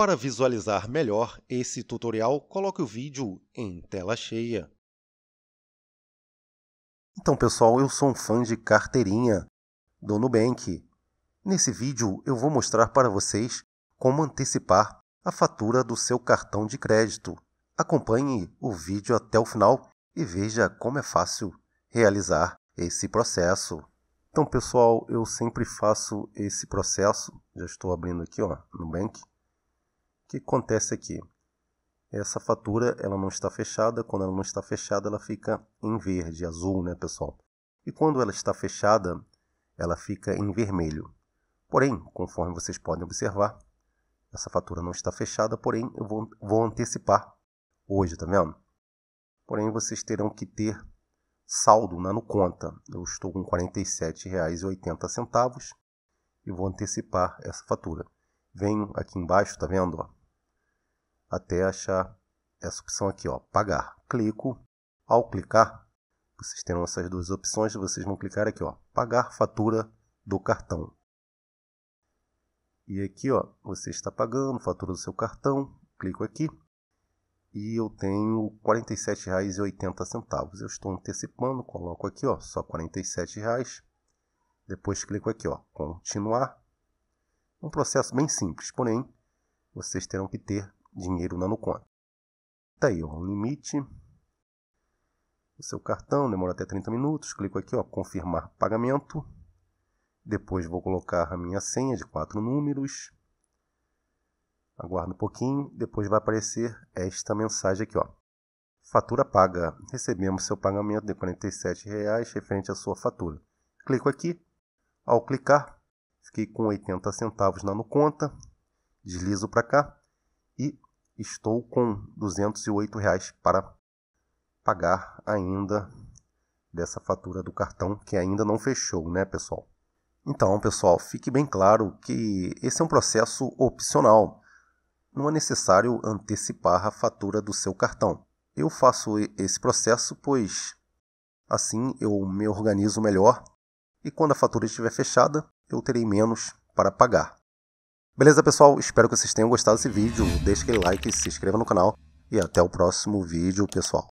Para visualizar melhor esse tutorial, coloque o vídeo em tela cheia. Então pessoal, eu sou um fã de carteirinha do Nubank. Nesse vídeo eu vou mostrar para vocês como antecipar a fatura do seu cartão de crédito. Acompanhe o vídeo até o final e veja como é fácil realizar esse processo. Então pessoal, eu sempre faço esse processo, já estou abrindo aqui ó, Nubank que acontece aqui? Essa fatura ela não está fechada, quando ela não está fechada, ela fica em verde, azul, né, pessoal? E quando ela está fechada, ela fica em vermelho. Porém, conforme vocês podem observar, essa fatura não está fechada, porém eu vou, vou antecipar hoje, tá vendo? Porém, vocês terão que ter saldo na conta. Eu estou com R$ 47,80 e vou antecipar essa fatura. Venho aqui embaixo, tá vendo? Ó? até achar essa opção aqui, ó, pagar. Clico. Ao clicar, vocês terão essas duas opções, vocês vão clicar aqui, ó, pagar fatura do cartão. E aqui, ó, você está pagando fatura do seu cartão. Clico aqui e eu tenho R$ 47,80. Eu estou antecipando, coloco aqui, ó, só R$ 47,00. Depois clico aqui, ó, continuar. Um processo bem simples, porém, vocês terão que ter dinheiro nanoconto. Tá aí, ó, um limite. O seu cartão demora até 30 minutos. Clico aqui, ó, confirmar pagamento. Depois vou colocar a minha senha de quatro números. Aguardo um pouquinho, depois vai aparecer esta mensagem aqui, ó. Fatura paga. Recebemos seu pagamento de R$ 47,00 referente à sua fatura. Clico aqui. Ao clicar, fiquei com 80 centavos na no conta. Deslizo para cá e estou com R$ 208 reais para pagar ainda dessa fatura do cartão que ainda não fechou, né, pessoal? Então, pessoal, fique bem claro que esse é um processo opcional. Não é necessário antecipar a fatura do seu cartão. Eu faço esse processo pois assim eu me organizo melhor e quando a fatura estiver fechada, eu terei menos para pagar. Beleza, pessoal? Espero que vocês tenham gostado desse vídeo. Deixe aquele like, se inscreva no canal e até o próximo vídeo, pessoal.